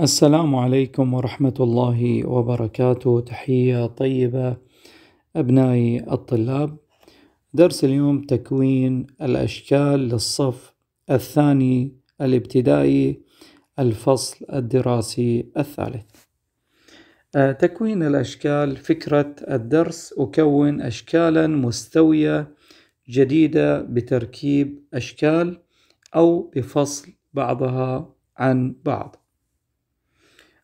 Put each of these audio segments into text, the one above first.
السلام عليكم ورحمة الله وبركاته تحية طيبة أبنائي الطلاب درس اليوم تكوين الأشكال للصف الثاني الابتدائي الفصل الدراسي الثالث آه، تكوين الأشكال فكرة الدرس أكون أشكالا مستوية جديدة بتركيب أشكال أو بفصل بعضها عن بعض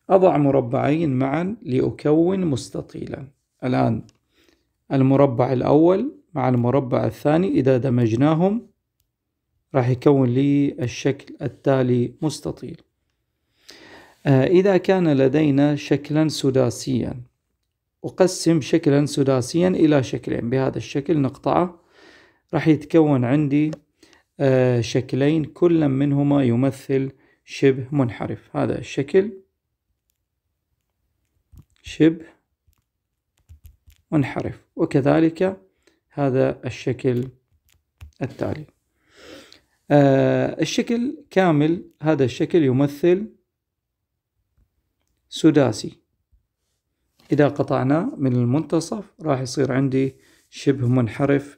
أضع مربعين معا لأكون مستطيلا الآن المربع الأول مع المربع الثاني إذا دمجناهم راح يكون لي الشكل التالي مستطيل آه، إذا كان لدينا شكلا سداسيا أقسم شكلا سداسيا إلى شكلين بهذا الشكل نقطعه راح يتكون عندي آه، شكلين كل منهما يمثل شبه منحرف هذا الشكل شبه منحرف وكذلك هذا الشكل التالي آه الشكل كامل هذا الشكل يمثل سداسي إذا قطعناه من المنتصف راح يصير عندي شبه منحرف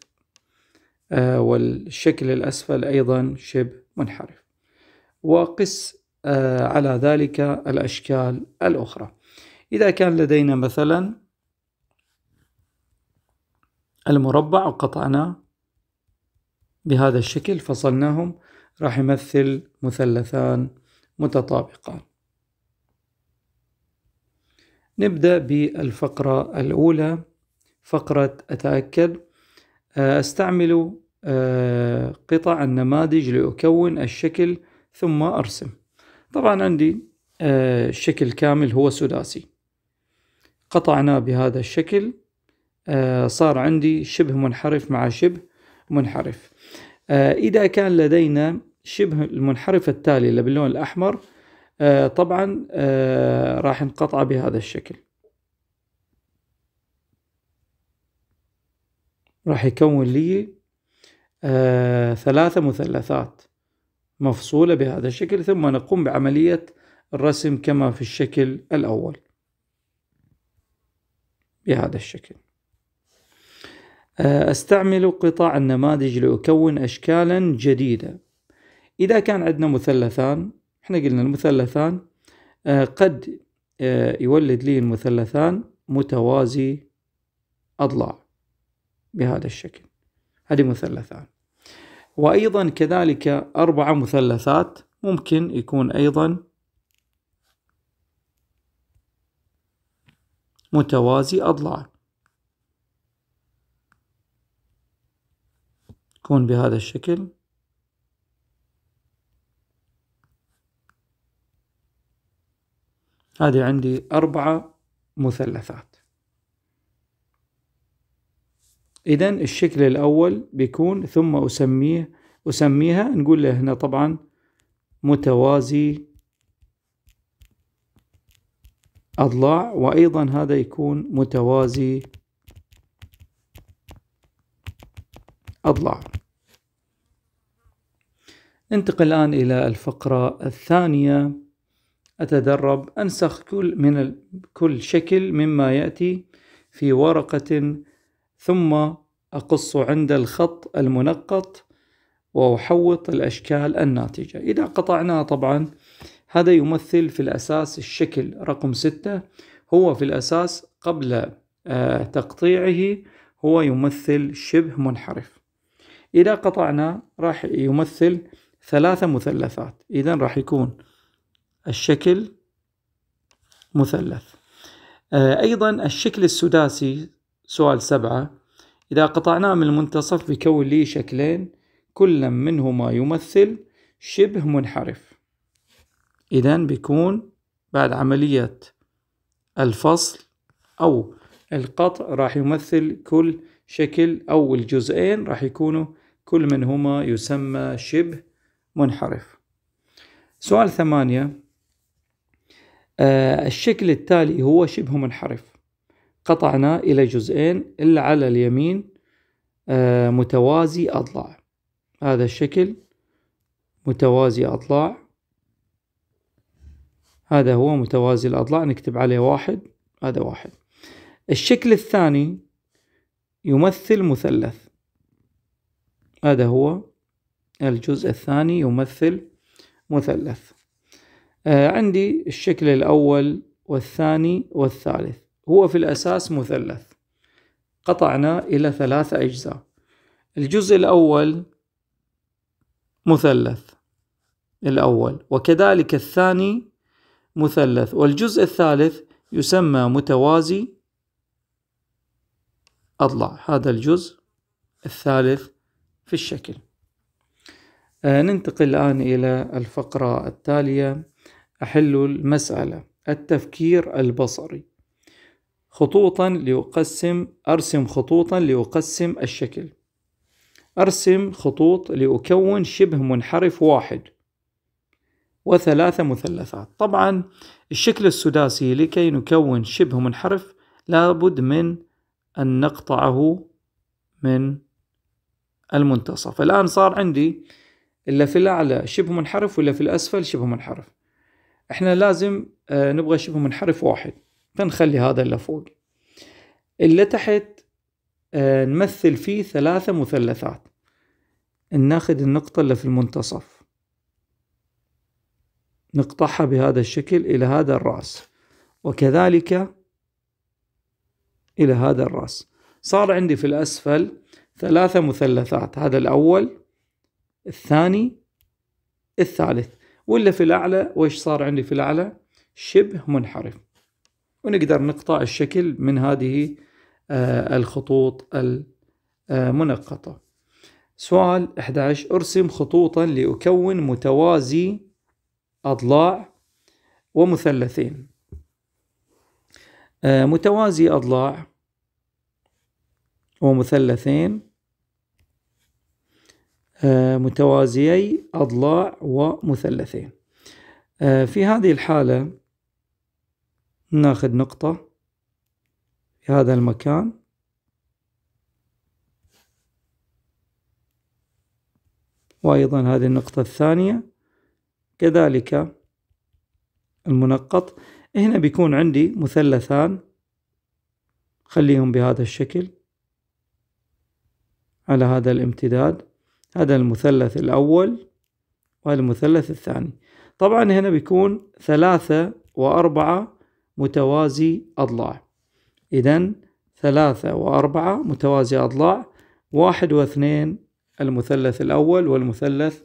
آه والشكل الأسفل أيضا شبه منحرف وقس آه على ذلك الأشكال الأخرى إذا كان لدينا مثلا المربع وقطعناه بهذا الشكل فصلناهم راح يمثل مثلثان متطابقان نبدأ بالفقرة الأولى فقرة أتأكد آه، أستعمل آه، قطع النماذج لأكون الشكل ثم أرسم طبعا عندي الشكل آه، كامل هو سداسي قطعناه بهذا الشكل آه، صار عندي شبه منحرف مع شبه منحرف آه، إذا كان لدينا شبه المنحرف التالي اللي باللون الأحمر آه، طبعا راح نقطع بهذا الشكل راح يكون لي ثلاثة مثلثات مفصولة بهذا الشكل ثم نقوم بعملية الرسم كما في الشكل الأول بهذا الشكل آه، استعمل قطع النماذج لأكون أشكالا جديدة إذا كان عندنا مثلثان احنا قلنا المثلثان آه، قد آه، يولد لي المثلثان متوازي أضلاع بهذا الشكل هذه مثلثان وأيضا كذلك أربعة مثلثات ممكن يكون أيضا متوازي أضلاعه يكون بهذا الشكل هذه عندي أربعة مثلثات إذا الشكل الأول بيكون ثم أسميه أسميها نقول له هنا طبعا متوازي أضلاع وأيضا هذا يكون متوازي أضلاع ننتقل الآن إلى الفقرة الثانية أتدرب أنسخ كل من كل شكل مما يأتي في ورقة ثم أقص عند الخط المنقط وأحوط الأشكال الناتجة إذا قطعناها طبعا هذا يمثل في الأساس الشكل رقم ستة هو في الأساس قبل آه، تقطيعه هو يمثل شبه منحرف إذا قطعنا راح يمثل ثلاثة مثلثات إذا راح يكون الشكل مثلث آه، أيضا الشكل السداسي سؤال سبعة إذا قطعناه من المنتصف بيكون لي شكلين كل منهما يمثل شبه منحرف إذا بيكون بعد عملية الفصل أو القطع راح يمثل كل شكل أو الجزئين راح يكونوا كل منهما يسمى شبه منحرف سؤال ثمانية آه الشكل التالي هو شبه منحرف قطعنا إلى جزئين إلا على اليمين آه متوازي أضلاع هذا الشكل متوازي أضلاع هذا هو متوازي الأضلاع نكتب عليه واحد هذا واحد الشكل الثاني يمثل مثلث هذا هو الجزء الثاني يمثل مثلث آه عندي الشكل الأول والثاني والثالث هو في الأساس مثلث قطعنا إلى ثلاثة أجزاء الجزء الأول مثلث الأول وكذلك الثاني مثلث والجزء الثالث يسمى متوازي أضلع هذا الجزء الثالث في الشكل آه، ننتقل الآن إلى الفقرة التالية أحل المسألة التفكير البصري خطوطا لأقسم أرسم خطوطا لأقسم الشكل أرسم خطوط لأكون شبه منحرف واحد وثلاثة مثلثات طبعا الشكل السداسي لكي نكون شبه منحرف لابد من أن نقطعه من المنتصف الآن صار عندي إلا في الأعلى شبه منحرف ولا في الأسفل شبه منحرف إحنا لازم آه، نبغى شبه منحرف واحد فنخلي هذا اللي فوق اللي تحت آه، نمثل فيه ثلاثة مثلثات ناخذ النقطة اللي في المنتصف نقطعها بهذا الشكل إلى هذا الرأس وكذلك إلى هذا الرأس صار عندي في الأسفل ثلاثة مثلثات هذا الأول الثاني الثالث ولا في الأعلى وإيش صار عندي في الأعلى شبه منحرف ونقدر نقطع الشكل من هذه آه، الخطوط المنقطة آه، سؤال 11 أرسم خطوطا لأكون متوازي أضلاع ومثلثين آه، متوازي أضلاع ومثلثين آه، متوازيي أضلاع ومثلثين آه، في هذه الحالة ناخذ نقطة في هذا المكان وأيضا هذه النقطة الثانية كذلك المنقط هنا بيكون عندي مثلثان خليهم بهذا الشكل على هذا الامتداد هذا المثلث الأول وهذا المثلث الثاني طبعا هنا بيكون ثلاثة وأربعة متوازي أضلاع إذا ثلاثة وأربعة متوازي أضلاع واحد واثنين المثلث الأول والمثلث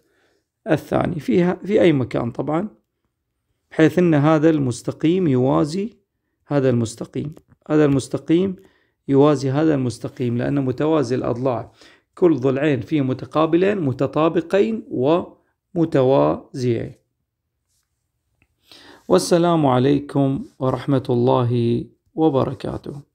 الثاني فيها في أي مكان طبعا بحيث أن هذا المستقيم يوازي هذا المستقيم هذا المستقيم يوازي هذا المستقيم لأنه متوازي الأضلاع كل ضلعين فيه متقابلين متطابقين ومتوازيين والسلام عليكم ورحمة الله وبركاته